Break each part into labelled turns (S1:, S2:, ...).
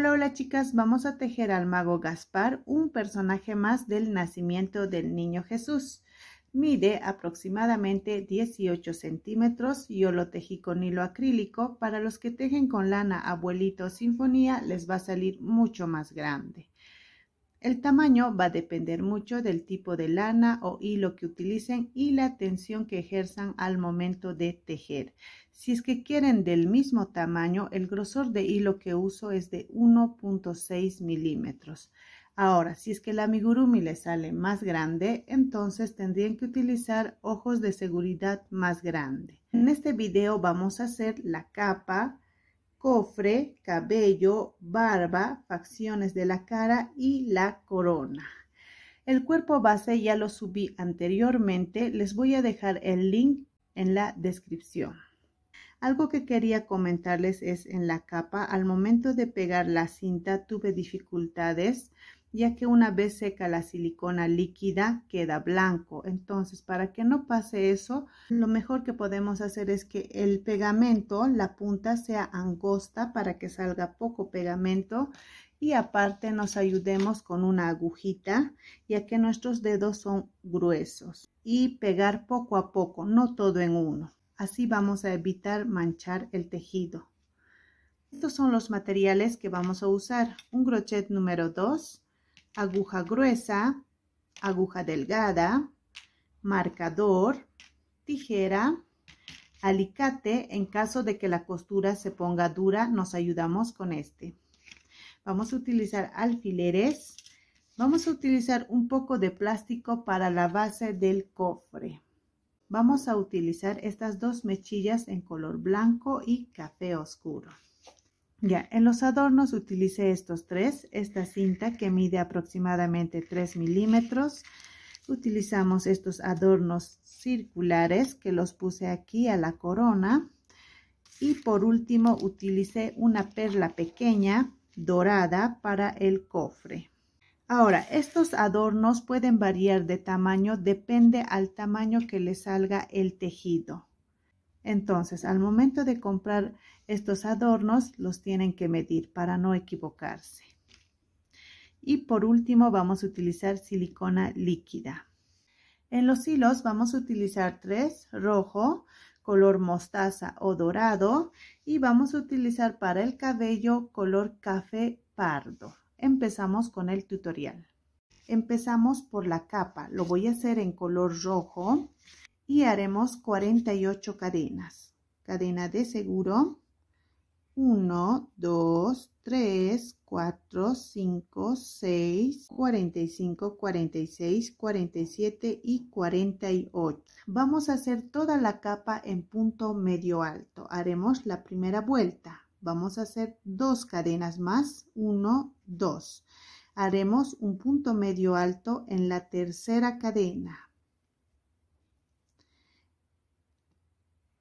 S1: Hola, hola chicas, vamos a tejer al mago Gaspar, un personaje más del nacimiento del niño Jesús. Mide aproximadamente 18 centímetros, yo lo tejí con hilo acrílico, para los que tejen con lana abuelito sinfonía les va a salir mucho más grande. El tamaño va a depender mucho del tipo de lana o hilo que utilicen y la tensión que ejerzan al momento de tejer. Si es que quieren del mismo tamaño, el grosor de hilo que uso es de 1.6 milímetros. Ahora, si es que la amigurumi le sale más grande, entonces tendrían que utilizar ojos de seguridad más grande. En este video vamos a hacer la capa, cofre, cabello, barba, facciones de la cara y la corona. El cuerpo base ya lo subí anteriormente, les voy a dejar el link en la descripción. Algo que quería comentarles es en la capa, al momento de pegar la cinta tuve dificultades ya que una vez seca la silicona líquida queda blanco. Entonces, para que no pase eso, lo mejor que podemos hacer es que el pegamento, la punta sea angosta para que salga poco pegamento y aparte nos ayudemos con una agujita ya que nuestros dedos son gruesos y pegar poco a poco, no todo en uno. Así vamos a evitar manchar el tejido. Estos son los materiales que vamos a usar. Un crochet número 2, aguja gruesa, aguja delgada, marcador, tijera, alicate. En caso de que la costura se ponga dura, nos ayudamos con este. Vamos a utilizar alfileres. Vamos a utilizar un poco de plástico para la base del cofre. Vamos a utilizar estas dos mechillas en color blanco y café oscuro. Ya, en los adornos utilicé estos tres, esta cinta que mide aproximadamente 3 milímetros. Utilizamos estos adornos circulares que los puse aquí a la corona. Y por último utilicé una perla pequeña dorada para el cofre. Ahora, estos adornos pueden variar de tamaño, depende al tamaño que le salga el tejido. Entonces, al momento de comprar estos adornos, los tienen que medir para no equivocarse. Y por último, vamos a utilizar silicona líquida. En los hilos vamos a utilizar tres, rojo, color mostaza o dorado y vamos a utilizar para el cabello color café pardo. Empezamos con el tutorial. Empezamos por la capa, lo voy a hacer en color rojo y haremos 48 cadenas. Cadena de seguro. 1, 2, 3, 4, 5, 6, 45, 46, 47 y 48. Vamos a hacer toda la capa en punto medio alto. Haremos la primera vuelta. Vamos a hacer dos cadenas más. 1, 2. Haremos un punto medio alto en la tercera cadena.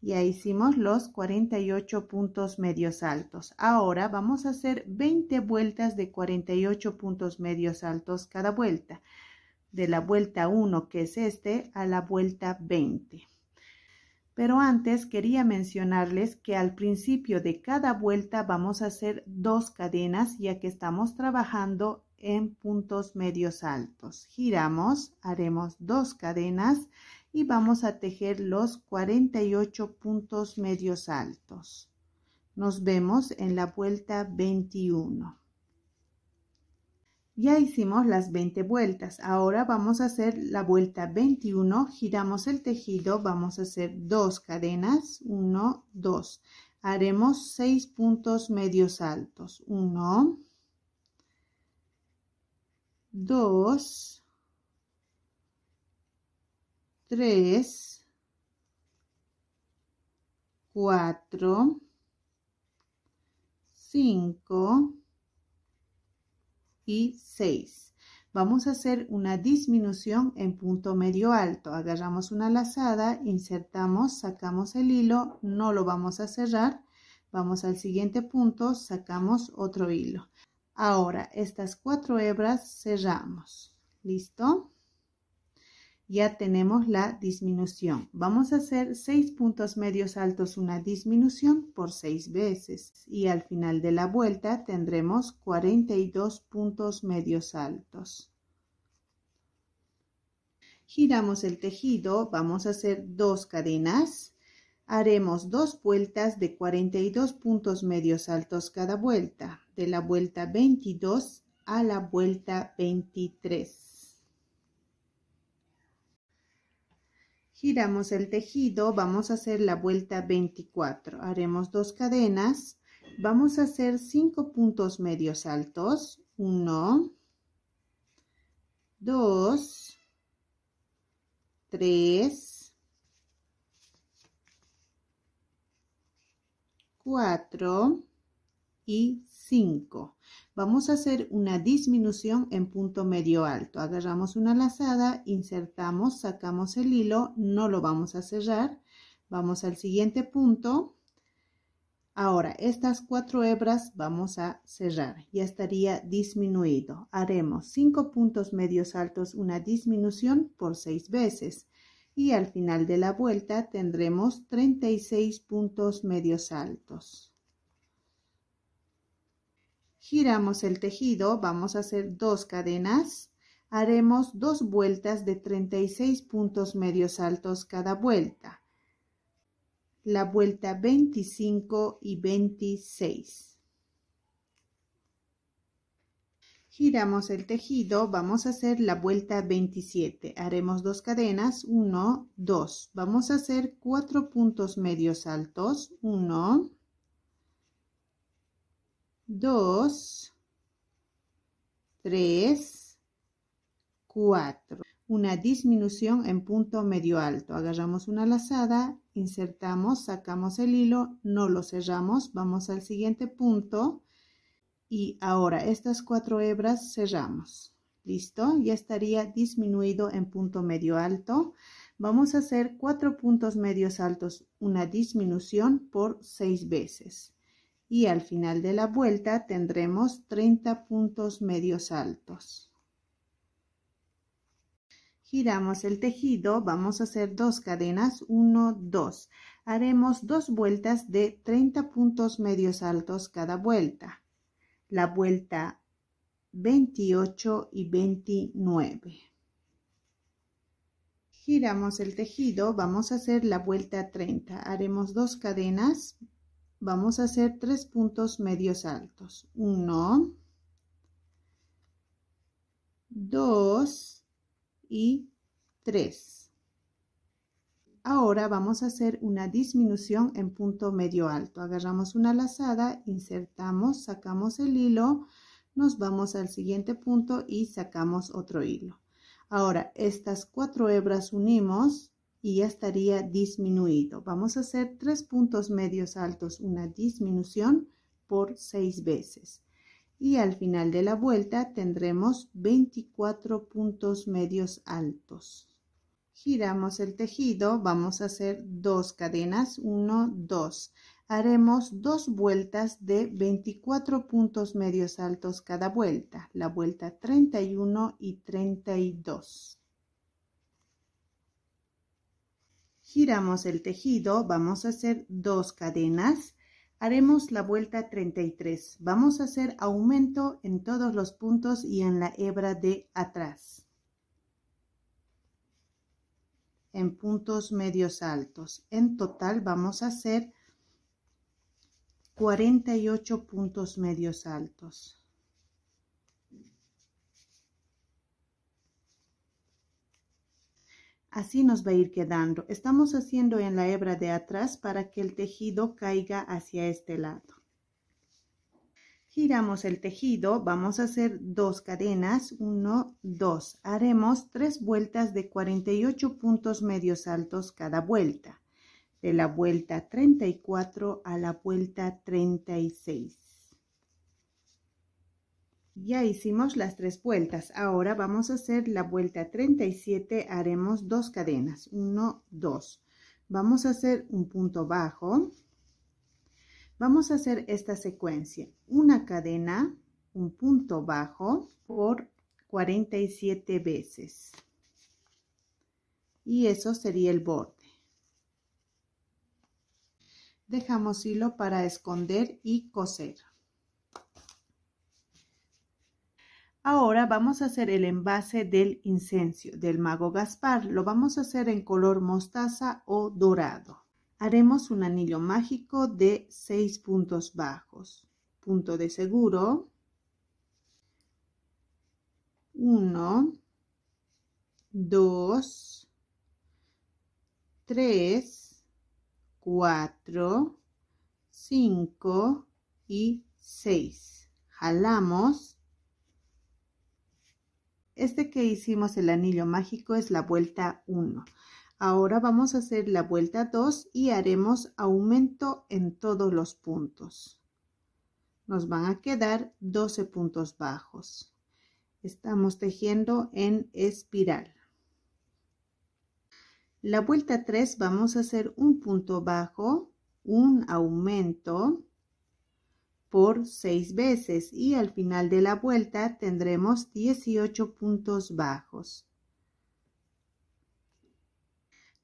S1: Ya hicimos los 48 puntos medios altos. Ahora vamos a hacer 20 vueltas de 48 puntos medios altos cada vuelta. De la vuelta 1, que es este, a la vuelta 20. Pero antes quería mencionarles que al principio de cada vuelta vamos a hacer dos cadenas ya que estamos trabajando en puntos medios altos. Giramos, haremos dos cadenas y vamos a tejer los 48 puntos medios altos. Nos vemos en la vuelta 21. Ya hicimos las 20 vueltas, ahora vamos a hacer la vuelta 21, giramos el tejido, vamos a hacer dos cadenas, 1, 2. Haremos 6 puntos medios altos, 1, 2, 3, 4, 5 y 6, Vamos a hacer una disminución en punto medio alto. Agarramos una lazada, insertamos, sacamos el hilo, no lo vamos a cerrar. Vamos al siguiente punto, sacamos otro hilo. Ahora, estas cuatro hebras cerramos. ¿Listo? ya tenemos la disminución. Vamos a hacer 6 puntos medios altos una disminución por seis veces y al final de la vuelta tendremos 42 puntos medios altos. Giramos el tejido, vamos a hacer dos cadenas. Haremos dos vueltas de 42 puntos medios altos cada vuelta, de la vuelta 22 a la vuelta 23. giramos el tejido, vamos a hacer la vuelta 24, haremos dos cadenas, vamos a hacer cinco puntos medios altos, 1, 2, 3, 4 y 5. Vamos a hacer una disminución en punto medio alto. Agarramos una lazada, insertamos, sacamos el hilo, no lo vamos a cerrar. Vamos al siguiente punto. Ahora, estas cuatro hebras vamos a cerrar. Ya estaría disminuido. Haremos cinco puntos medios altos, una disminución por seis veces. Y al final de la vuelta tendremos 36 puntos medios altos. Giramos el tejido, vamos a hacer dos cadenas. Haremos dos vueltas de 36 puntos medios altos cada vuelta. La vuelta 25 y 26. Giramos el tejido, vamos a hacer la vuelta 27. Haremos dos cadenas, 1, 2. Vamos a hacer cuatro puntos medios altos, 1, 2, 3, 4. Una disminución en punto medio alto. Agarramos una lazada, insertamos, sacamos el hilo, no lo cerramos, vamos al siguiente punto y ahora estas cuatro hebras cerramos. Listo, ya estaría disminuido en punto medio alto. Vamos a hacer cuatro puntos medios altos, una disminución por seis veces y al final de la vuelta tendremos 30 puntos medios altos. Giramos el tejido, vamos a hacer dos cadenas, 1, 2. Haremos dos vueltas de 30 puntos medios altos cada vuelta. La vuelta 28 y 29. Giramos el tejido, vamos a hacer la vuelta 30. Haremos dos cadenas, vamos a hacer tres puntos medios altos. Uno, dos y tres. Ahora vamos a hacer una disminución en punto medio alto. Agarramos una lazada, insertamos, sacamos el hilo, nos vamos al siguiente punto y sacamos otro hilo. Ahora estas cuatro hebras unimos y ya estaría disminuido. Vamos a hacer tres puntos medios altos, una disminución por seis veces. Y al final de la vuelta tendremos 24 puntos medios altos. Giramos el tejido, vamos a hacer dos cadenas, uno, dos. Haremos dos vueltas de 24 puntos medios altos cada vuelta, la vuelta 31 y 32. giramos el tejido, vamos a hacer dos cadenas, haremos la vuelta 33, vamos a hacer aumento en todos los puntos y en la hebra de atrás, en puntos medios altos, en total vamos a hacer 48 puntos medios altos. Así nos va a ir quedando. Estamos haciendo en la hebra de atrás para que el tejido caiga hacia este lado. Giramos el tejido, vamos a hacer dos cadenas, uno, dos. Haremos tres vueltas de 48 puntos medios altos cada vuelta, de la vuelta 34 a la vuelta 36. Ya hicimos las tres vueltas. Ahora vamos a hacer la vuelta 37. Haremos dos cadenas. 1, 2. Vamos a hacer un punto bajo. Vamos a hacer esta secuencia. Una cadena, un punto bajo por 47 veces. Y eso sería el borde. Dejamos hilo para esconder y coser. Ahora vamos a hacer el envase del incencio del mago Gaspar. Lo vamos a hacer en color mostaza o dorado. Haremos un anillo mágico de 6 puntos bajos. Punto de seguro. 1, 2, 3, 4, 5 y 6. Jalamos este que hicimos el anillo mágico es la vuelta 1. Ahora vamos a hacer la vuelta 2 y haremos aumento en todos los puntos. Nos van a quedar 12 puntos bajos. Estamos tejiendo en espiral. La vuelta 3 vamos a hacer un punto bajo, un aumento, por 6 veces y al final de la vuelta tendremos 18 puntos bajos.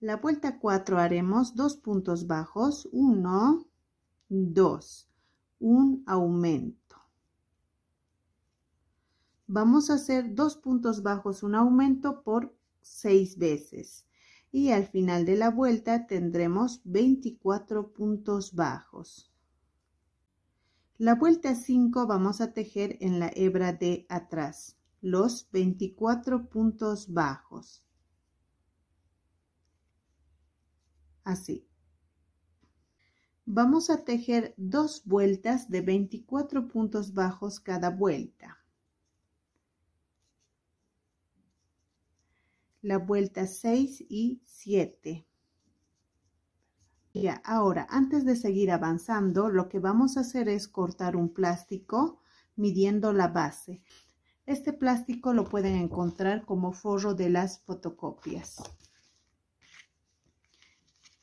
S1: La vuelta 4 haremos dos puntos bajos, 1, 2, un aumento. Vamos a hacer dos puntos bajos, un aumento por 6 veces y al final de la vuelta tendremos 24 puntos bajos. La vuelta 5 vamos a tejer en la hebra de atrás los 24 puntos bajos. Así. Vamos a tejer dos vueltas de 24 puntos bajos cada vuelta. La vuelta 6 y 7 ahora, antes de seguir avanzando, lo que vamos a hacer es cortar un plástico midiendo la base. Este plástico lo pueden encontrar como forro de las fotocopias.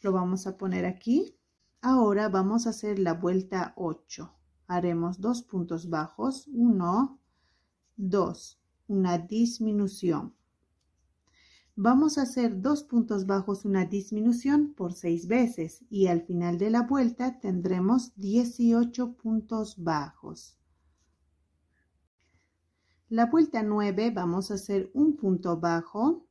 S1: Lo vamos a poner aquí. Ahora vamos a hacer la vuelta 8. Haremos dos puntos bajos, uno, 2, una disminución vamos a hacer dos puntos bajos una disminución por seis veces y al final de la vuelta tendremos 18 puntos bajos. La vuelta 9 vamos a hacer un punto bajo,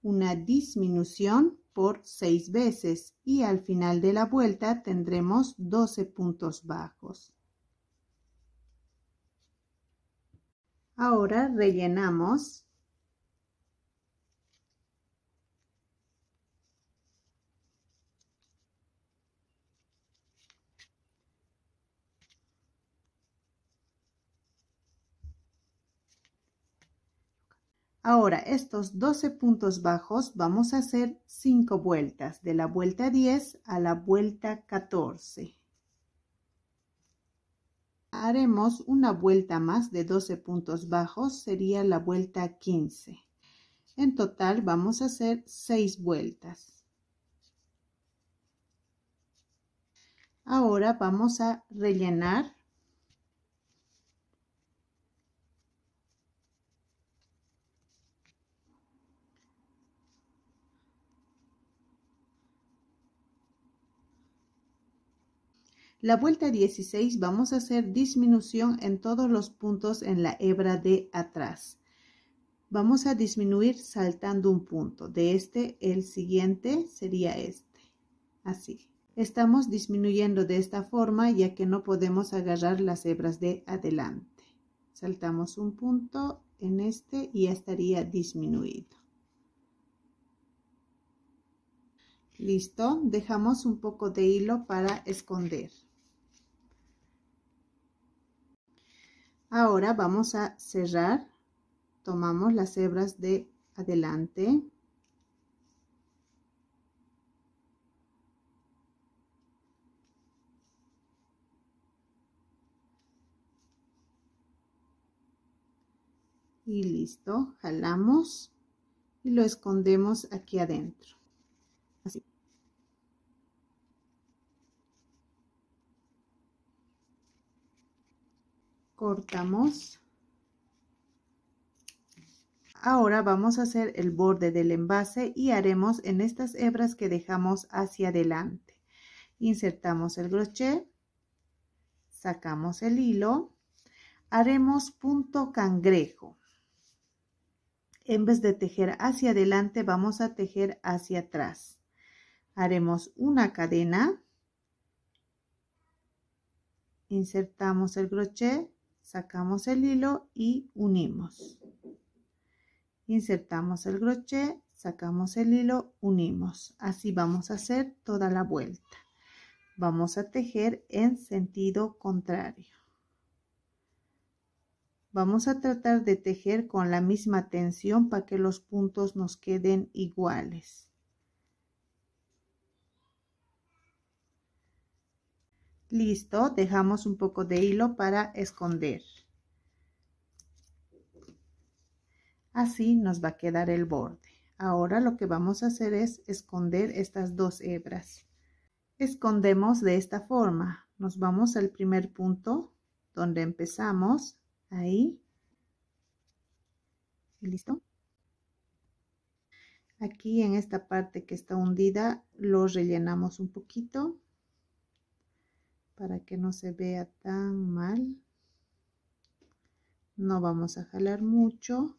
S1: una disminución por seis veces y al final de la vuelta tendremos 12 puntos bajos. Ahora rellenamos Ahora, estos 12 puntos bajos vamos a hacer 5 vueltas, de la vuelta 10 a la vuelta 14. Haremos una vuelta más de 12 puntos bajos, sería la vuelta 15. En total vamos a hacer 6 vueltas. Ahora vamos a rellenar La vuelta 16 vamos a hacer disminución en todos los puntos en la hebra de atrás. Vamos a disminuir saltando un punto. De este, el siguiente sería este. Así. Estamos disminuyendo de esta forma ya que no podemos agarrar las hebras de adelante. Saltamos un punto en este y ya estaría disminuido. Listo, dejamos un poco de hilo para esconder. Ahora vamos a cerrar. Tomamos las hebras de adelante. Y listo, jalamos y lo escondemos aquí adentro. cortamos ahora vamos a hacer el borde del envase y haremos en estas hebras que dejamos hacia adelante insertamos el crochet sacamos el hilo haremos punto cangrejo en vez de tejer hacia adelante vamos a tejer hacia atrás haremos una cadena insertamos el crochet sacamos el hilo y unimos insertamos el crochet sacamos el hilo unimos así vamos a hacer toda la vuelta vamos a tejer en sentido contrario vamos a tratar de tejer con la misma tensión para que los puntos nos queden iguales Listo, dejamos un poco de hilo para esconder. Así nos va a quedar el borde. Ahora lo que vamos a hacer es esconder estas dos hebras. Escondemos de esta forma. Nos vamos al primer punto donde empezamos. Ahí. ¿Listo? Aquí en esta parte que está hundida lo rellenamos un poquito para que no se vea tan mal. No vamos a jalar mucho.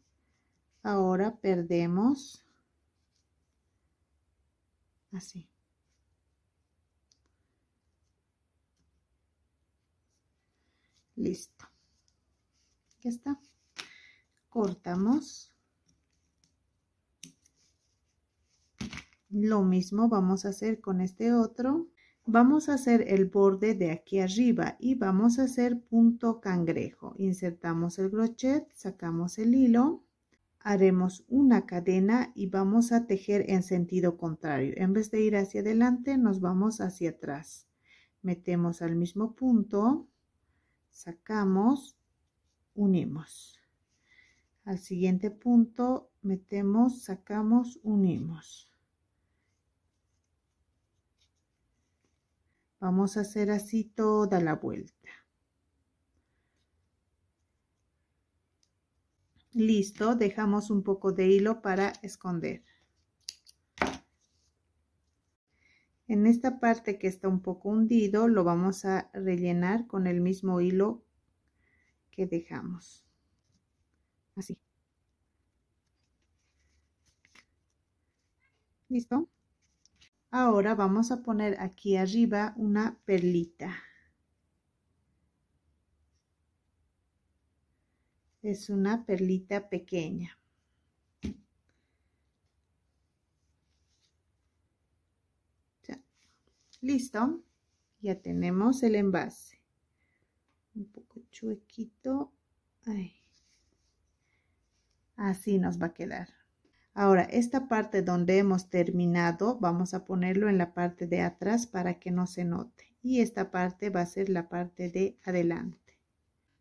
S1: Ahora perdemos así. Listo. Ya está. Cortamos. Lo mismo vamos a hacer con este otro vamos a hacer el borde de aquí arriba y vamos a hacer punto cangrejo insertamos el crochet sacamos el hilo haremos una cadena y vamos a tejer en sentido contrario en vez de ir hacia adelante nos vamos hacia atrás metemos al mismo punto sacamos unimos al siguiente punto metemos sacamos unimos Vamos a hacer así toda la vuelta. Listo, dejamos un poco de hilo para esconder. En esta parte que está un poco hundido lo vamos a rellenar con el mismo hilo que dejamos. Así. ¿Listo? Ahora vamos a poner aquí arriba una perlita. Es una perlita pequeña. Listo. Ya tenemos el envase. Un poco chuequito. Así nos va a quedar. Ahora, esta parte donde hemos terminado, vamos a ponerlo en la parte de atrás para que no se note. Y esta parte va a ser la parte de adelante.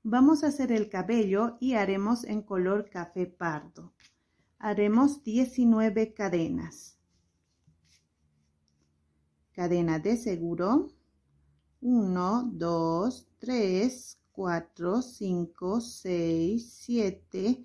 S1: Vamos a hacer el cabello y haremos en color café pardo. Haremos 19 cadenas. Cadena de seguro. 1, 2, 3, 4, 5, 6, 7,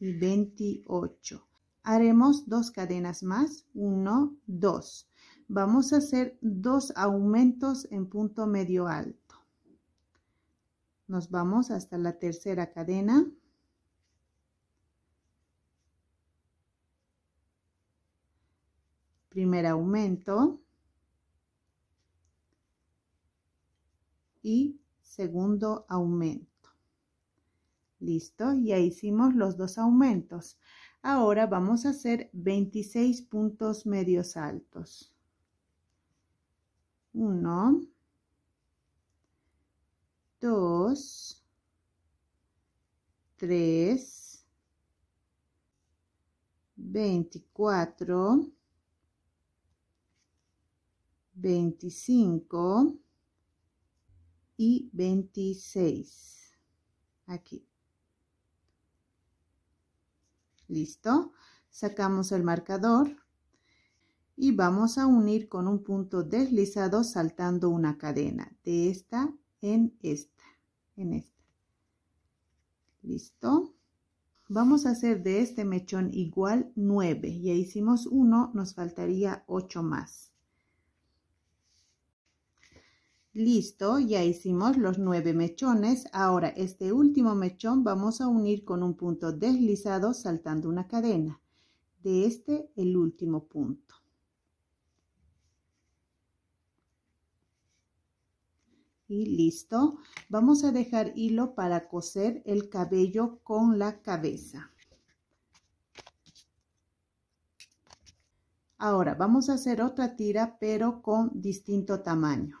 S1: y 28. Haremos dos cadenas más, 1, 2. Vamos a hacer dos aumentos en punto medio alto. Nos vamos hasta la tercera cadena. Primer aumento. Y segundo aumento. Listo, ya hicimos los dos aumentos. Ahora vamos a hacer 26 puntos medios altos. 1, 2, 3, 24, 25 y 26. Aquí. ¿Listo? Sacamos el marcador y vamos a unir con un punto deslizado saltando una cadena de esta en esta, en esta. ¿Listo? Vamos a hacer de este mechón igual 9. Ya hicimos uno, nos faltaría 8 más. Listo, ya hicimos los nueve mechones. Ahora este último mechón vamos a unir con un punto deslizado saltando una cadena. De este el último punto. Y listo. Vamos a dejar hilo para coser el cabello con la cabeza. Ahora vamos a hacer otra tira pero con distinto tamaño.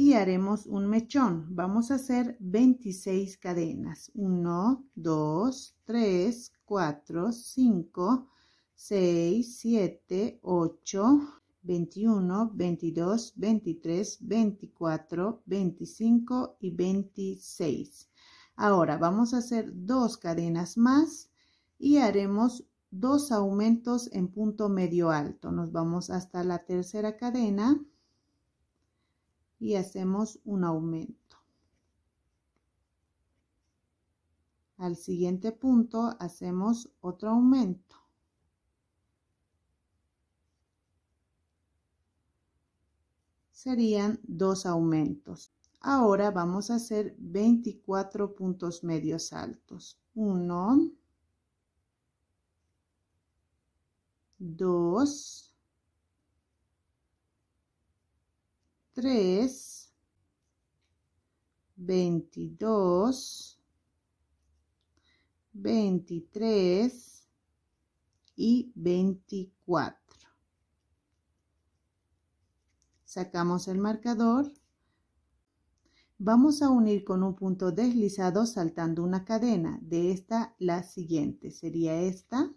S1: y haremos un mechón. Vamos a hacer 26 cadenas. 1, 2, 3, 4, 5, 6, 7, 8, 21, 22, 23, 24, 25 y 26. Ahora vamos a hacer dos cadenas más y haremos dos aumentos en punto medio alto. Nos vamos hasta la tercera cadena y hacemos un aumento. Al siguiente punto hacemos otro aumento. Serían dos aumentos. Ahora vamos a hacer 24 puntos medios altos. 1, 2, 3, 22, 23 y 24. Sacamos el marcador. Vamos a unir con un punto deslizado saltando una cadena. De esta, la siguiente. Sería esta.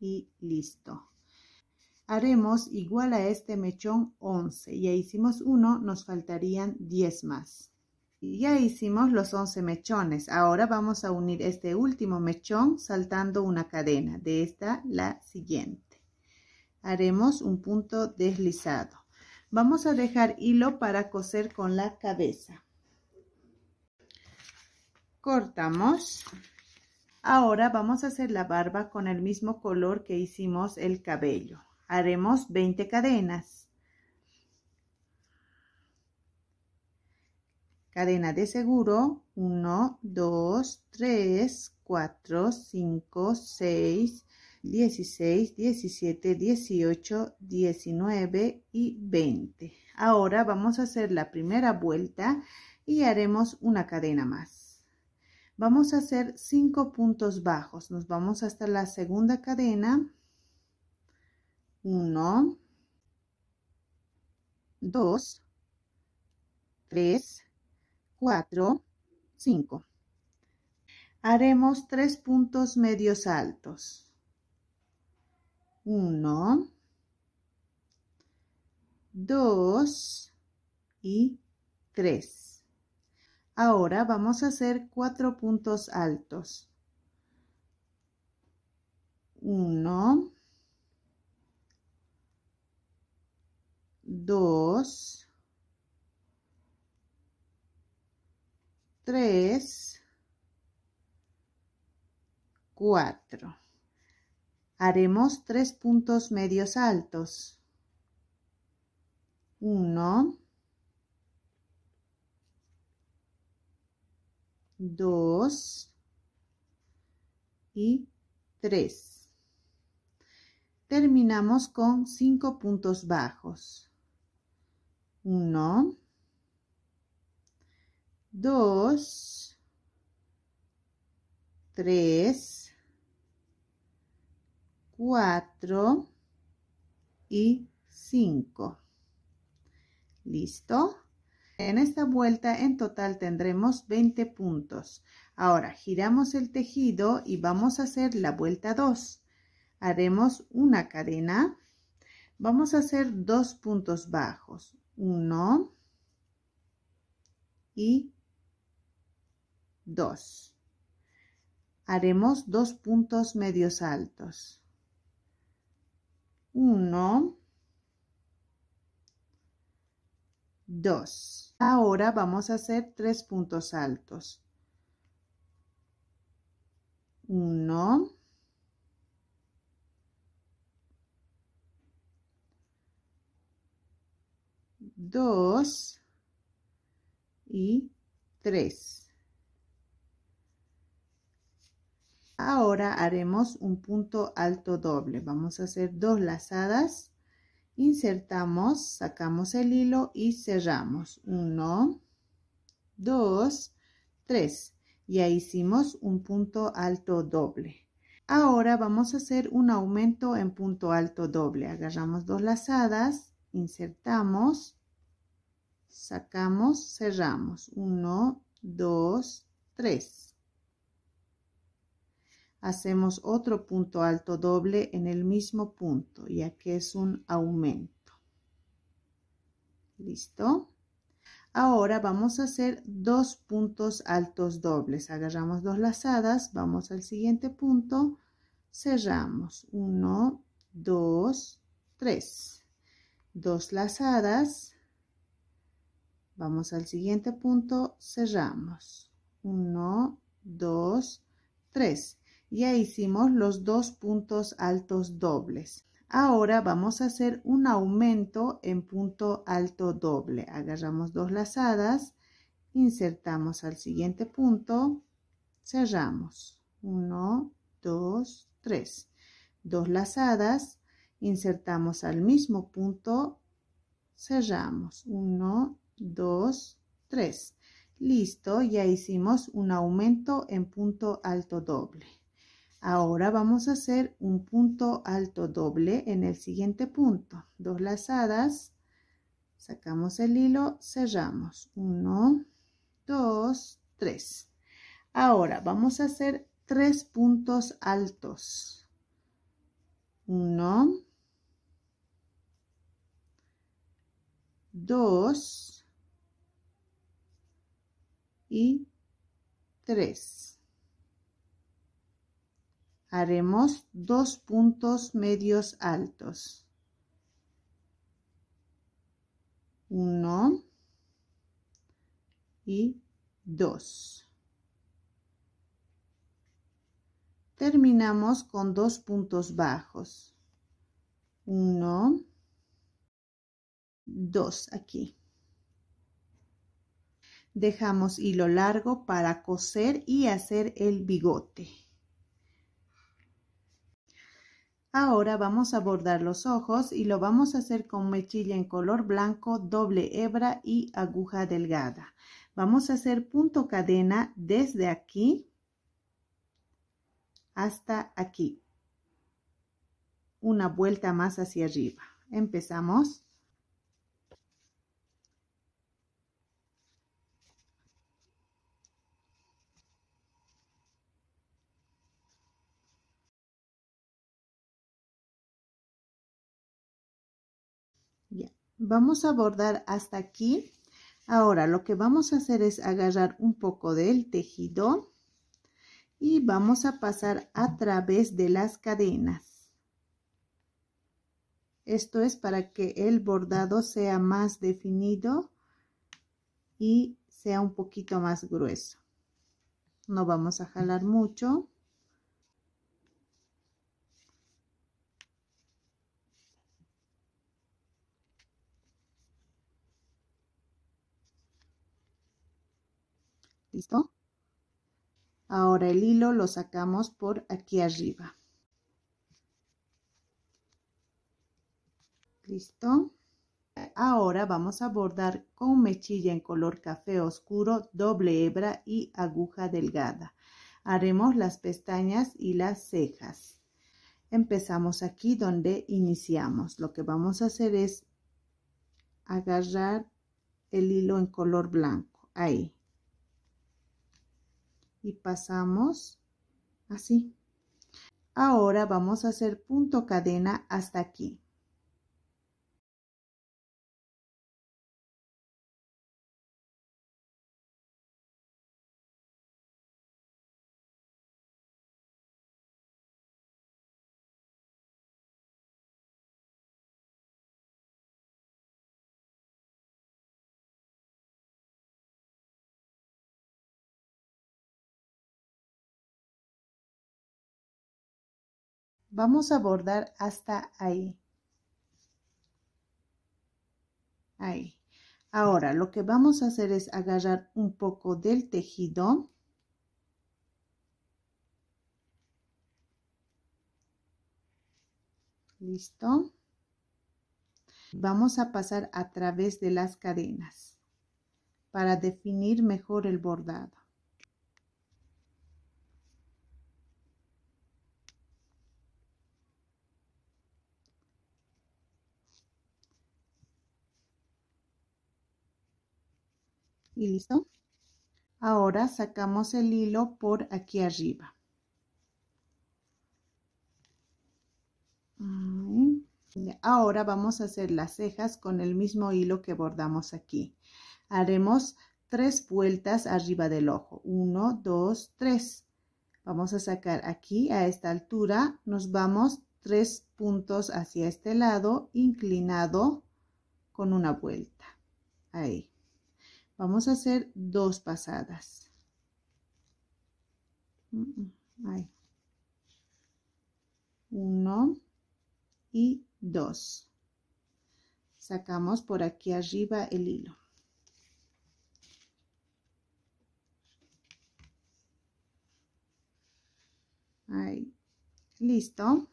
S1: Y listo haremos igual a este mechón 11. Ya hicimos uno, nos faltarían 10 más. Ya hicimos los 11 mechones. Ahora vamos a unir este último mechón saltando una cadena. De esta la siguiente. Haremos un punto deslizado. Vamos a dejar hilo para coser con la cabeza. Cortamos. Ahora vamos a hacer la barba con el mismo color que hicimos el cabello haremos 20 cadenas. Cadena de seguro 1, 2, 3, 4, 5, 6, 16, 17, 18, 19 y 20. Ahora vamos a hacer la primera vuelta y haremos una cadena más. Vamos a hacer 5 puntos bajos. Nos vamos hasta la segunda cadena 1, 2, 3, 4, 5. Haremos tres puntos medios altos. 1, 2 y 3. Ahora vamos a hacer cuatro puntos altos. 1, 2 3 4 Haremos 3 puntos medios altos. 1 2 y 3 Terminamos con 5 puntos bajos. 1, 2, 3, 4 y 5, ¿Listo? En esta vuelta en total tendremos 20 puntos. Ahora giramos el tejido y vamos a hacer la vuelta 2. Haremos una cadena. Vamos a hacer dos puntos bajos. 1 y 2. Haremos dos puntos medios altos. 1, 2. Ahora vamos a hacer tres puntos altos. 1, 2 y 3. Ahora haremos un punto alto doble. Vamos a hacer dos lazadas, insertamos, sacamos el hilo y cerramos. 1, 2, 3. Ya hicimos un punto alto doble. Ahora vamos a hacer un aumento en punto alto doble. Agarramos dos lazadas, insertamos, Sacamos, cerramos. 1, 2, 3. Hacemos otro punto alto doble en el mismo punto, ya que es un aumento. ¿Listo? Ahora vamos a hacer dos puntos altos dobles. Agarramos dos lazadas, vamos al siguiente punto, cerramos. 1, 2, 3. Dos lazadas, Vamos al siguiente punto, cerramos. 1, 2, 3. Ya hicimos los dos puntos altos dobles. Ahora vamos a hacer un aumento en punto alto doble. Agarramos dos lazadas, insertamos al siguiente punto, cerramos. 1, 2, 3. Dos lazadas, insertamos al mismo punto, cerramos. 1, 2, 3. Listo, ya hicimos un aumento en punto alto doble. Ahora vamos a hacer un punto alto doble en el siguiente punto. Dos lazadas, sacamos el hilo, cerramos. 1, 2, 3. Ahora vamos a hacer tres puntos altos. 1, 2, y 3. Haremos dos puntos medios altos. 1 y 2. Terminamos con dos puntos bajos. 1, 2 aquí dejamos hilo largo para coser y hacer el bigote. Ahora vamos a bordar los ojos y lo vamos a hacer con mechilla en color blanco, doble hebra y aguja delgada. Vamos a hacer punto cadena desde aquí hasta aquí. Una vuelta más hacia arriba. Empezamos. Vamos a bordar hasta aquí. Ahora lo que vamos a hacer es agarrar un poco del tejido y vamos a pasar a través de las cadenas. Esto es para que el bordado sea más definido y sea un poquito más grueso. No vamos a jalar mucho. ¿Listo? Ahora el hilo lo sacamos por aquí arriba. ¿Listo? Ahora vamos a bordar con mechilla en color café oscuro, doble hebra y aguja delgada. Haremos las pestañas y las cejas. Empezamos aquí donde iniciamos. Lo que vamos a hacer es agarrar el hilo en color blanco. Ahí y pasamos así. Ahora vamos a hacer punto cadena hasta aquí. Vamos a bordar hasta ahí. Ahí. Ahora lo que vamos a hacer es agarrar un poco del tejido. Listo. Vamos a pasar a través de las cadenas para definir mejor el bordado. y listo. Ahora sacamos el hilo por aquí arriba. Ahora vamos a hacer las cejas con el mismo hilo que bordamos aquí. Haremos tres vueltas arriba del ojo. Uno, dos, tres. Vamos a sacar aquí a esta altura. Nos vamos tres puntos hacia este lado, inclinado con una vuelta. Ahí. Vamos a hacer dos pasadas. Mm, mm, Uno y dos. Sacamos por aquí arriba el hilo. Listo.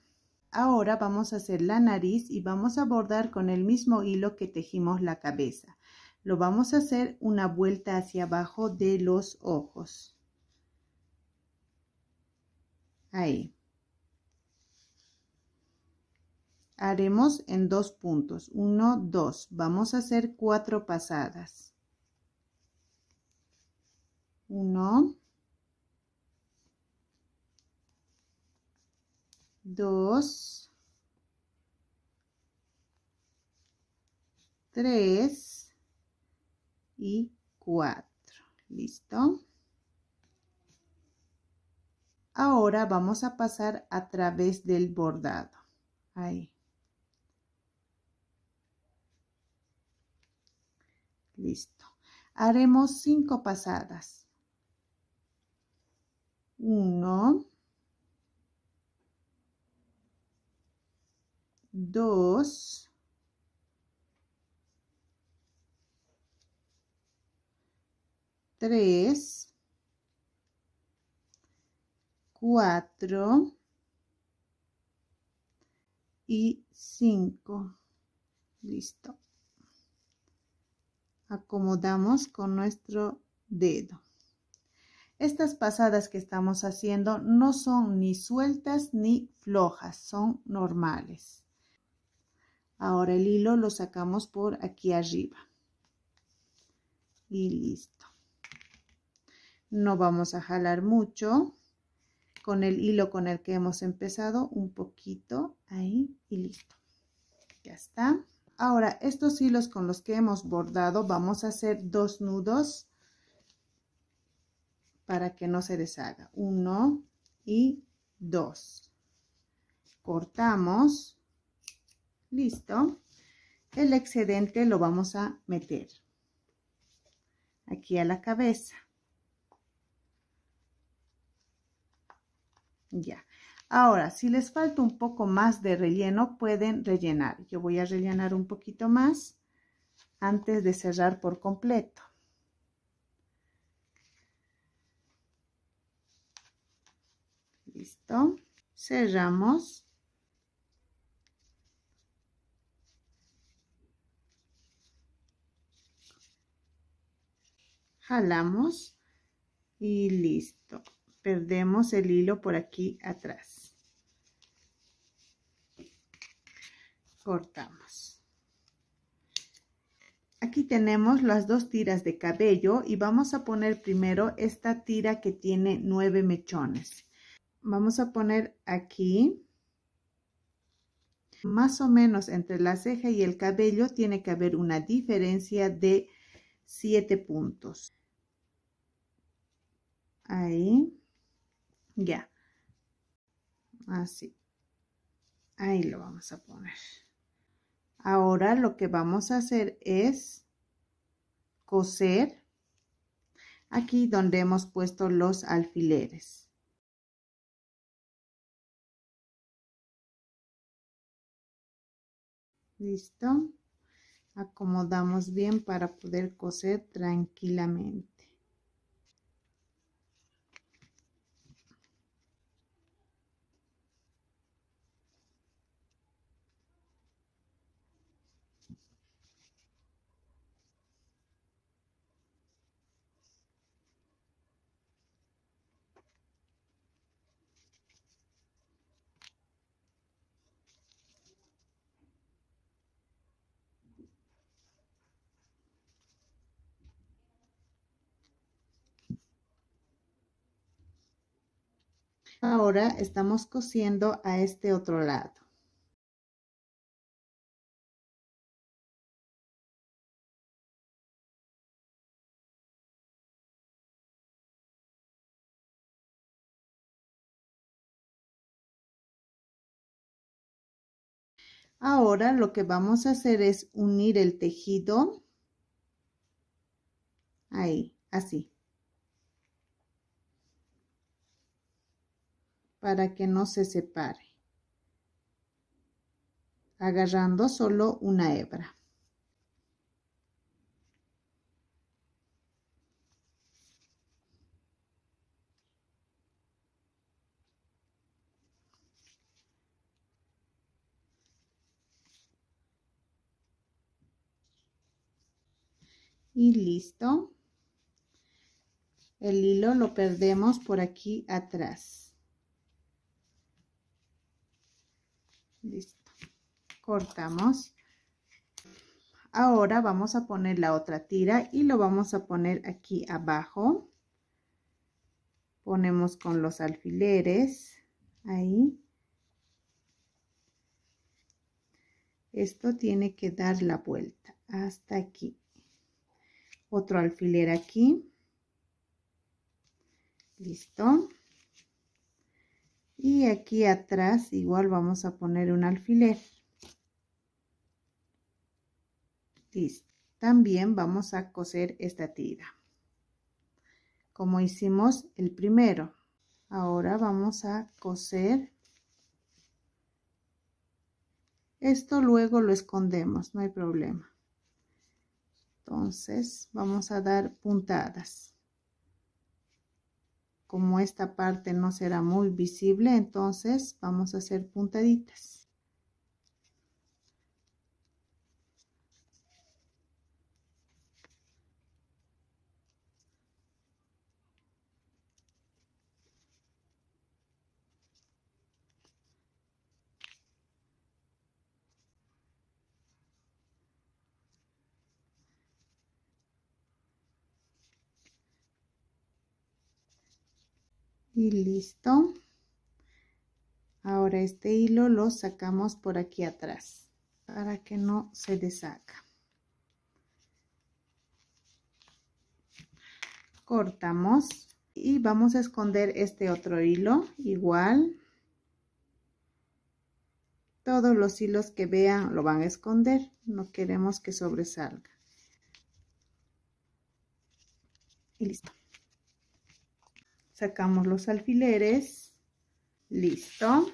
S1: Ahora vamos a hacer la nariz y vamos a bordar con el mismo hilo que tejimos la cabeza. Lo vamos a hacer una vuelta hacia abajo de los ojos. Ahí. Haremos en dos puntos. Uno, dos. Vamos a hacer cuatro pasadas. Uno. Dos. Tres y 4. ¿Listo? Ahora vamos a pasar a través del bordado. Ahí. Listo. Haremos 5 pasadas. 1 2 tres, cuatro y cinco. Listo. Acomodamos con nuestro dedo. Estas pasadas que estamos haciendo no son ni sueltas ni flojas, son normales. Ahora el hilo lo sacamos por aquí arriba. Y listo no vamos a jalar mucho con el hilo con el que hemos empezado un poquito ahí y listo ya está ahora estos hilos con los que hemos bordado vamos a hacer dos nudos para que no se deshaga uno y dos cortamos listo el excedente lo vamos a meter aquí a la cabeza Ya. Ahora, si les falta un poco más de relleno, pueden rellenar. Yo voy a rellenar un poquito más antes de cerrar por completo. Listo. Cerramos. Jalamos y listo perdemos el hilo por aquí atrás cortamos aquí tenemos las dos tiras de cabello y vamos a poner primero esta tira que tiene nueve mechones vamos a poner aquí más o menos entre la ceja y el cabello tiene que haber una diferencia de 7 puntos. Ahí. Ya. Así. Ah, Ahí lo vamos a poner. Ahora lo que vamos a hacer es coser aquí donde hemos puesto los alfileres. listo acomodamos bien para poder coser tranquilamente Ahora estamos cosiendo a este otro lado. Ahora lo que vamos a hacer es unir el tejido ahí, así. para que no se separe, agarrando solo una hebra. y listo. El hilo lo perdemos por aquí atrás. listo cortamos ahora vamos a poner la otra tira y lo vamos a poner aquí abajo ponemos con los alfileres ahí esto tiene que dar la vuelta hasta aquí otro alfiler aquí listo y aquí atrás igual vamos a poner un alfiler también vamos a coser esta tira como hicimos el primero ahora vamos a coser esto luego lo escondemos no hay problema entonces vamos a dar puntadas como esta parte no será muy visible, entonces vamos a hacer puntaditas. y listo ahora este hilo lo sacamos por aquí atrás para que no se deshaga cortamos y vamos a esconder este otro hilo igual todos los hilos que vean lo van a esconder no queremos que sobresalga y listo sacamos los alfileres, listo.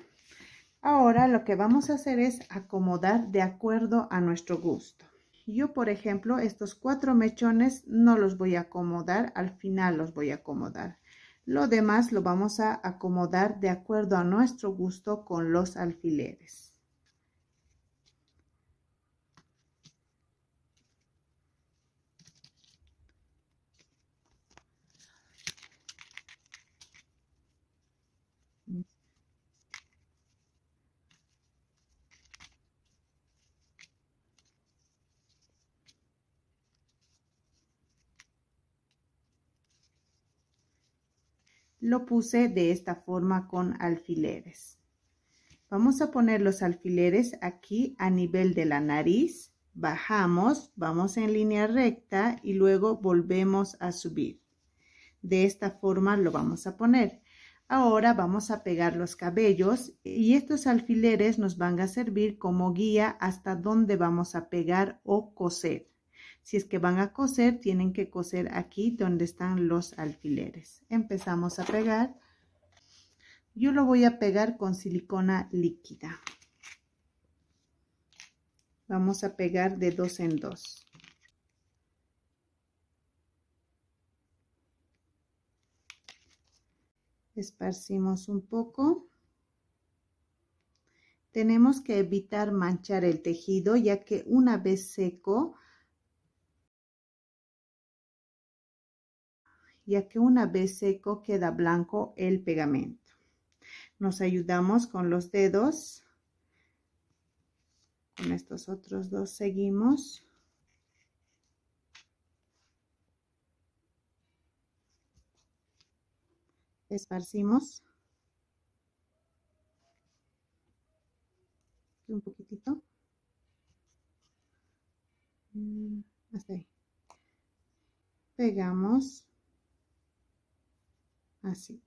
S1: Ahora lo que vamos a hacer es acomodar de acuerdo a nuestro gusto. Yo, por ejemplo, estos cuatro mechones no los voy a acomodar, al final los voy a acomodar. Lo demás lo vamos a acomodar de acuerdo a nuestro gusto con los alfileres. lo puse de esta forma con alfileres. Vamos a poner los alfileres aquí a nivel de la nariz. Bajamos, vamos en línea recta y luego volvemos a subir. De esta forma lo vamos a poner. Ahora vamos a pegar los cabellos y estos alfileres nos van a servir como guía hasta dónde vamos a pegar o coser. Si es que van a coser, tienen que coser aquí donde están los alfileres. Empezamos a pegar. Yo lo voy a pegar con silicona líquida. Vamos a pegar de dos en dos. Esparcimos un poco. Tenemos que evitar manchar el tejido ya que una vez seco ya que una vez seco queda blanco el pegamento. Nos ayudamos con los dedos. Con estos otros dos seguimos. Esparcimos. un poquitito. Mm, Pegamos. Así.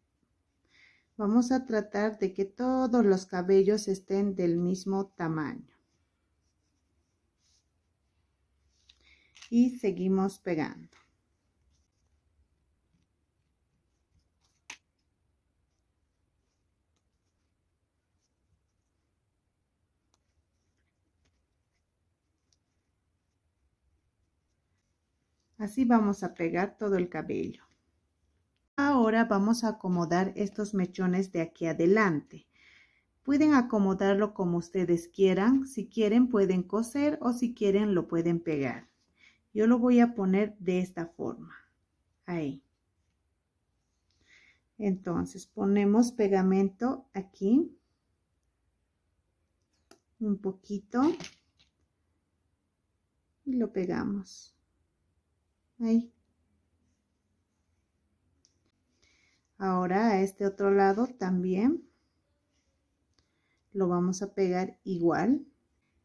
S1: Vamos a tratar de que todos los cabellos estén del mismo tamaño. Y seguimos pegando. Así vamos a pegar todo el cabello ahora vamos a acomodar estos mechones de aquí adelante. Pueden acomodarlo como ustedes quieran. Si quieren pueden coser o si quieren lo pueden pegar. Yo lo voy a poner de esta forma. Ahí. Entonces ponemos pegamento aquí. Un poquito. Y lo pegamos. Ahí. Ahora a este otro lado también lo vamos a pegar igual,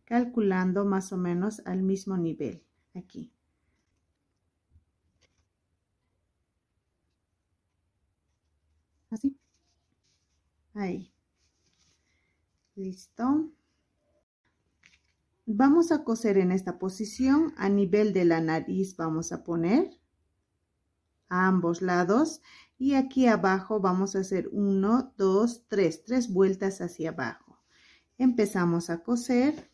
S1: calculando más o menos al mismo nivel aquí. Así. Ahí. Listo. Vamos a coser en esta posición a nivel de la nariz vamos a poner a ambos lados y aquí abajo vamos a hacer 1, 2, 3, 3 vueltas hacia abajo. Empezamos a coser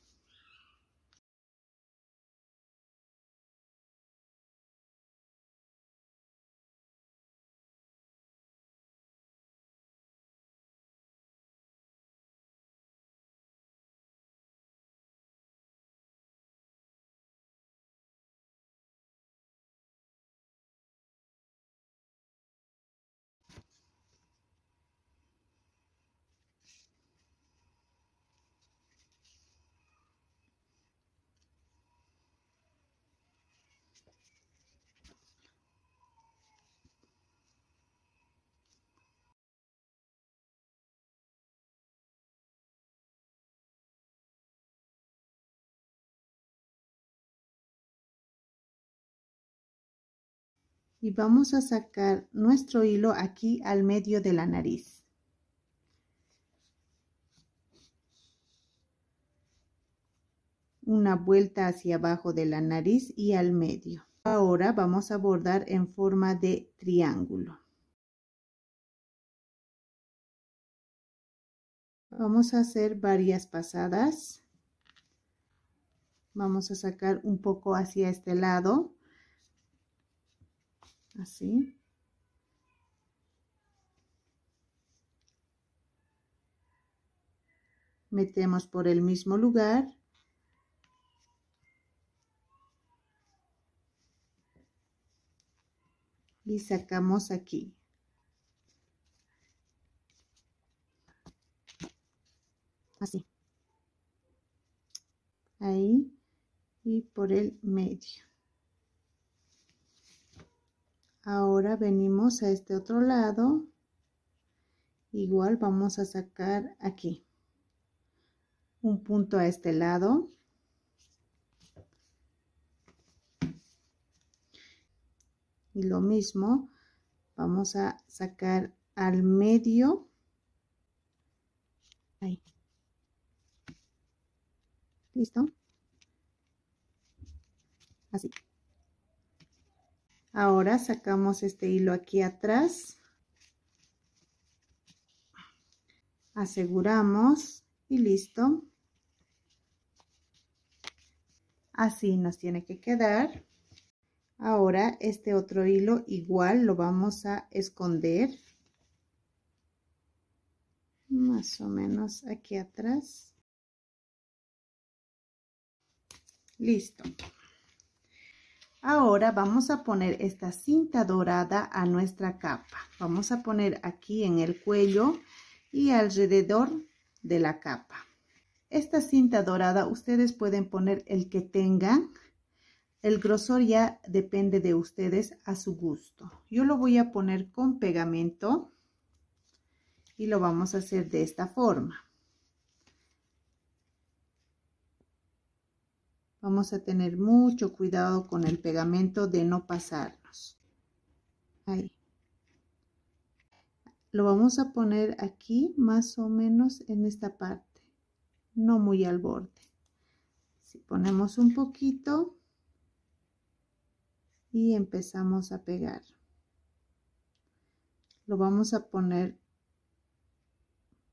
S1: y vamos a sacar nuestro hilo aquí al medio de la nariz. Una vuelta hacia abajo de la nariz y al medio. Ahora vamos a bordar en forma de triángulo. Vamos a hacer varias pasadas. Vamos a sacar un poco hacia este lado así. Metemos por el mismo lugar. Y sacamos aquí. Así. Ahí. Y por el medio. Ahora venimos a este otro lado. Igual vamos a sacar aquí. Un punto a este lado. Y lo mismo, vamos a sacar al medio. ¿Listo? Así. Ahora sacamos este hilo aquí atrás. Aseguramos y listo. Así nos tiene que quedar. Ahora este otro hilo igual lo vamos a esconder. Más o menos aquí atrás. Listo. Ahora vamos a poner esta cinta dorada a nuestra capa. Vamos a poner aquí en el cuello y alrededor de la capa. Esta cinta dorada ustedes pueden poner el que tengan. El grosor ya depende de ustedes a su gusto. Yo lo voy a poner con pegamento y lo vamos a hacer de esta forma. Vamos a tener mucho cuidado con el pegamento de no pasarnos. Ahí. Lo vamos a poner aquí más o menos en esta parte, no muy al borde. Si ponemos un poquito y empezamos a pegar. Lo vamos a poner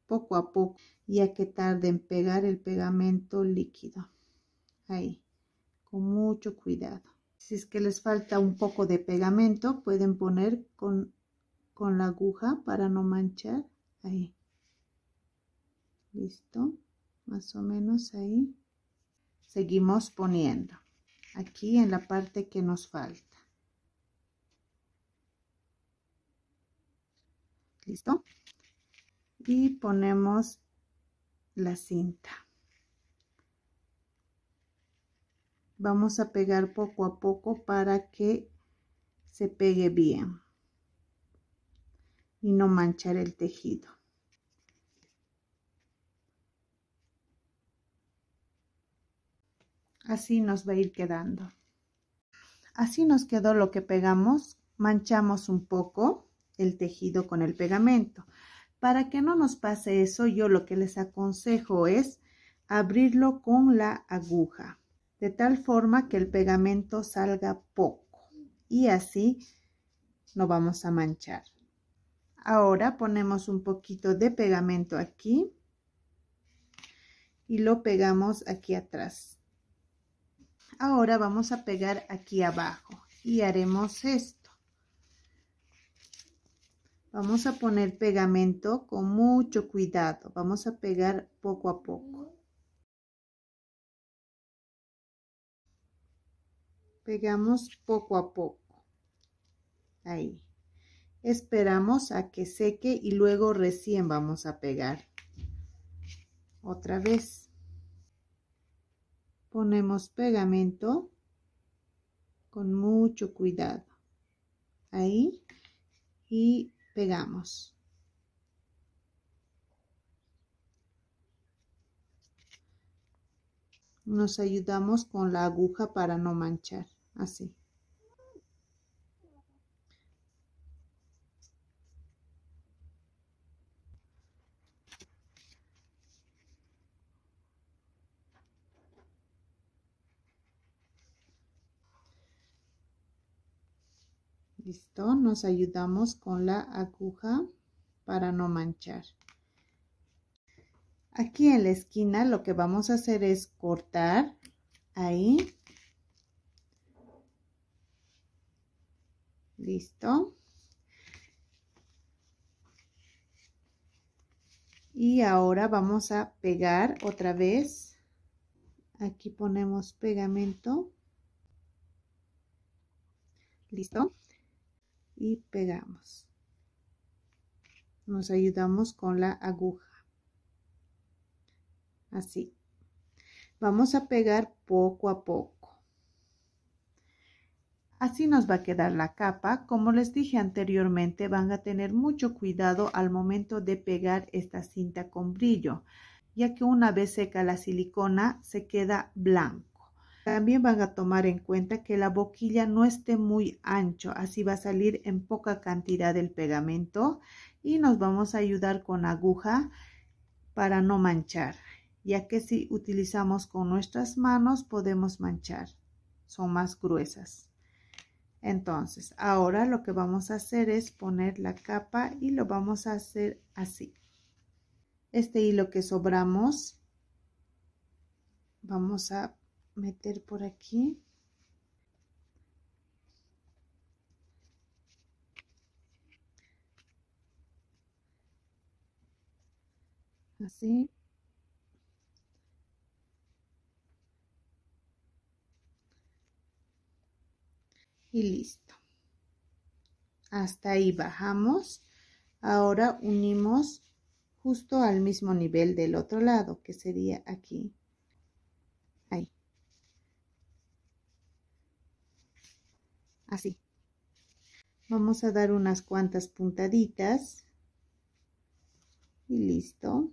S1: poco a poco ya que tarde en pegar el pegamento líquido. Ahí con mucho cuidado. Si es que les falta un poco de pegamento, pueden poner con, con la aguja para no manchar ahí. Listo, más o menos ahí. Seguimos poniendo aquí en la parte que nos falta. Listo. Y ponemos la cinta. Vamos a pegar poco a poco para que se pegue bien y no manchar el tejido. Así nos va a ir quedando. Así nos quedó lo que pegamos. Manchamos un poco el tejido con el pegamento. Para que no nos pase eso, yo lo que les aconsejo es abrirlo con la aguja de tal forma que el pegamento salga poco y así no vamos a manchar. Ahora ponemos un poquito de pegamento aquí y lo pegamos aquí atrás. Ahora vamos a pegar aquí abajo y haremos esto. Vamos a poner pegamento con mucho cuidado. Vamos a pegar poco a poco. pegamos poco a poco. Ahí. Esperamos a que seque y luego recién vamos a pegar. Otra vez. Ponemos pegamento con mucho cuidado. Ahí. Y pegamos. Nos ayudamos con la aguja para no manchar así. Listo, nos ayudamos con la aguja para no manchar. Aquí en la esquina lo que vamos a hacer es cortar ahí listo y ahora vamos a pegar otra vez aquí ponemos pegamento listo y pegamos nos ayudamos con la aguja así vamos a pegar poco a poco Así nos va a quedar la capa. Como les dije anteriormente, van a tener mucho cuidado al momento de pegar esta cinta con brillo, ya que una vez seca la silicona se queda blanco. También van a tomar en cuenta que la boquilla no esté muy ancho, así va a salir en poca cantidad el pegamento y nos vamos a ayudar con aguja para no manchar, ya que si utilizamos con nuestras manos podemos manchar, son más gruesas. Entonces, ahora lo que vamos a hacer es poner la capa y lo vamos a hacer así. Este hilo que sobramos, vamos a meter por aquí. Así. y listo. Hasta ahí bajamos. Ahora unimos justo al mismo nivel del otro lado, que sería aquí. Ahí. Así. Vamos a dar unas cuantas puntaditas. Y listo.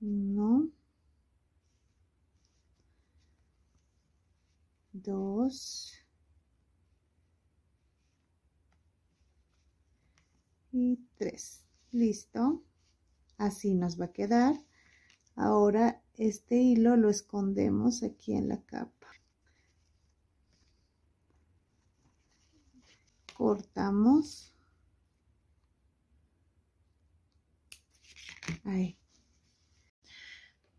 S1: No. dos y tres listo así nos va a quedar ahora este hilo lo escondemos aquí en la capa cortamos ahí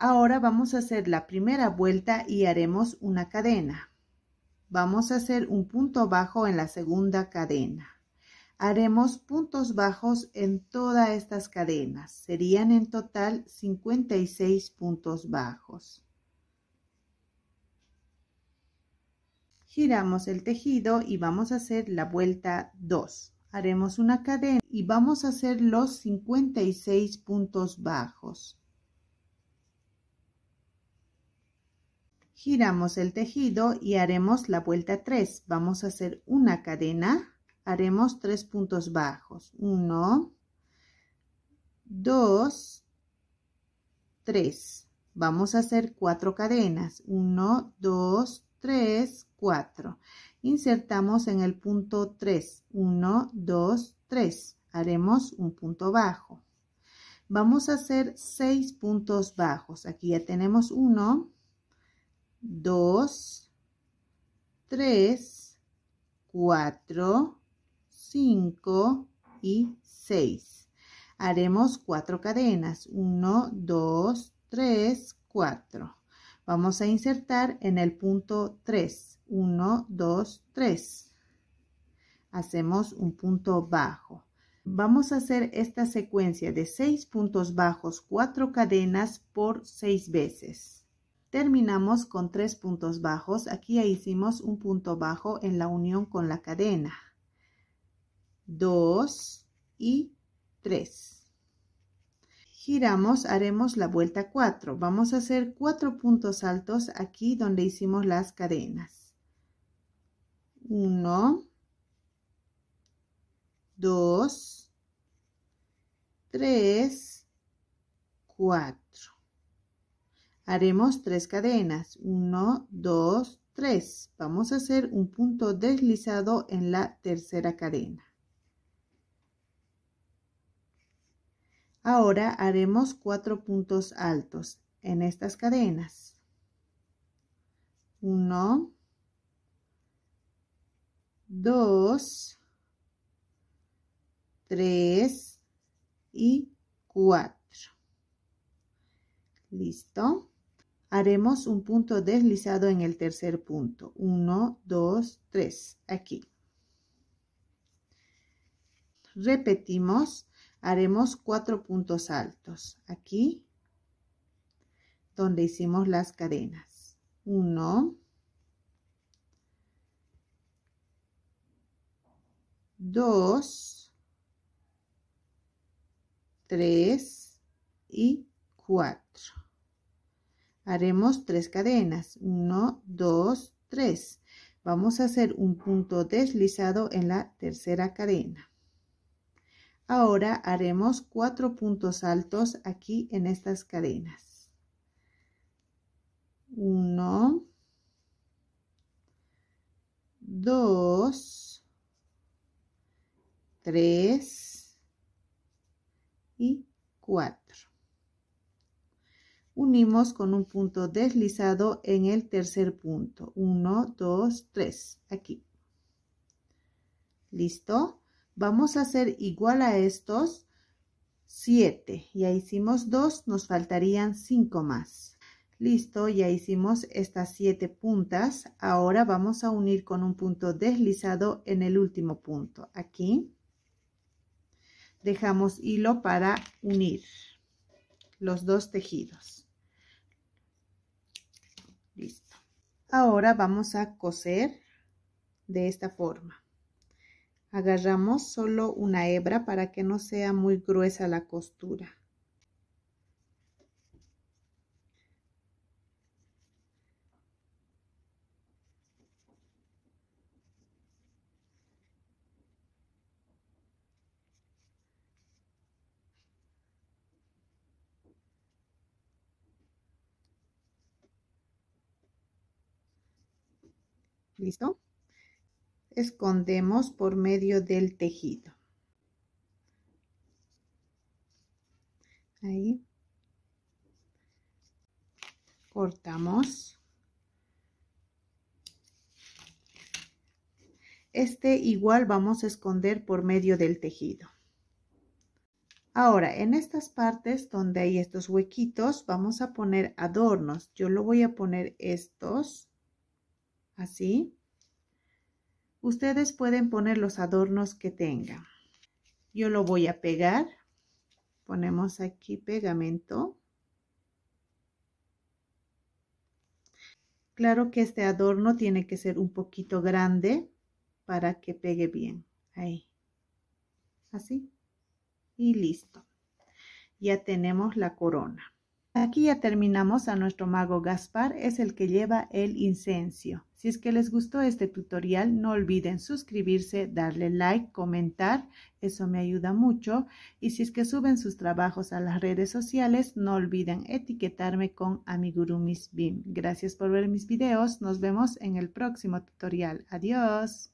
S1: Ahora vamos a hacer la primera vuelta y haremos una cadena. Vamos a hacer un punto bajo en la segunda cadena. Haremos puntos bajos en todas estas cadenas. Serían en total 56 puntos bajos. Giramos el tejido y vamos a hacer la vuelta 2. Haremos una cadena y vamos a hacer los 56 puntos bajos. giramos el tejido y haremos la vuelta 3 vamos a hacer una cadena haremos 3 puntos bajos 1 2 3 vamos a hacer 4 cadenas 1 2 3 4 insertamos en el punto 3 1 2 3 haremos un punto bajo vamos a hacer 6 puntos bajos aquí ya tenemos 1 2, 3, 4, 5 y 6. Haremos 4 cadenas. 1, 2, 3, 4. Vamos a insertar en el punto 3. 1, 2, 3. Hacemos un punto bajo. Vamos a hacer esta secuencia de 6 puntos bajos, 4 cadenas por 6 veces. Terminamos con tres puntos bajos. Aquí ya hicimos un punto bajo en la unión con la cadena. Dos y tres. Giramos, haremos la vuelta 4. Vamos a hacer cuatro puntos altos aquí donde hicimos las cadenas. Uno, dos, tres, cuatro. Haremos tres cadenas. 1, 2, 3. Vamos a hacer un punto deslizado en la tercera cadena. Ahora haremos cuatro puntos altos en estas cadenas. 1, 2, 3 y 4. ¿Listo? haremos un punto deslizado en el tercer punto. 1, 2, 3, aquí. Repetimos, haremos cuatro puntos altos. Aquí, donde hicimos las cadenas. 1, 2, 3 y 4 haremos tres cadenas 1 2 3 vamos a hacer un punto deslizado en la tercera cadena ahora haremos cuatro puntos altos aquí en estas cadenas 1 2 3 y 4 unimos con un punto deslizado en el tercer punto. 1, 2, 3, aquí. ¿Listo? Vamos a hacer igual a estos 7. Ya hicimos 2, nos faltarían 5 más. Listo, ya hicimos estas 7 puntas. Ahora vamos a unir con un punto deslizado en el último punto. Aquí dejamos hilo para unir los dos tejidos. Listo. Ahora vamos a coser de esta forma. Agarramos solo una hebra para que no sea muy gruesa la costura. Escondemos por medio del tejido. Ahí. Cortamos. Este igual vamos a esconder por medio del tejido. Ahora, en estas partes donde hay estos huequitos, vamos a poner adornos. Yo lo voy a poner estos, así. Ustedes pueden poner los adornos que tengan. Yo lo voy a pegar. Ponemos aquí pegamento. Claro que este adorno tiene que ser un poquito grande para que pegue bien. Ahí. Así. Y listo. Ya tenemos la corona. Aquí ya terminamos a nuestro mago Gaspar, es el que lleva el incencio. Si es que les gustó este tutorial, no olviden suscribirse, darle like, comentar, eso me ayuda mucho. Y si es que suben sus trabajos a las redes sociales, no olviden etiquetarme con Amigurumis BIM. Gracias por ver mis videos, nos vemos en el próximo tutorial. Adiós.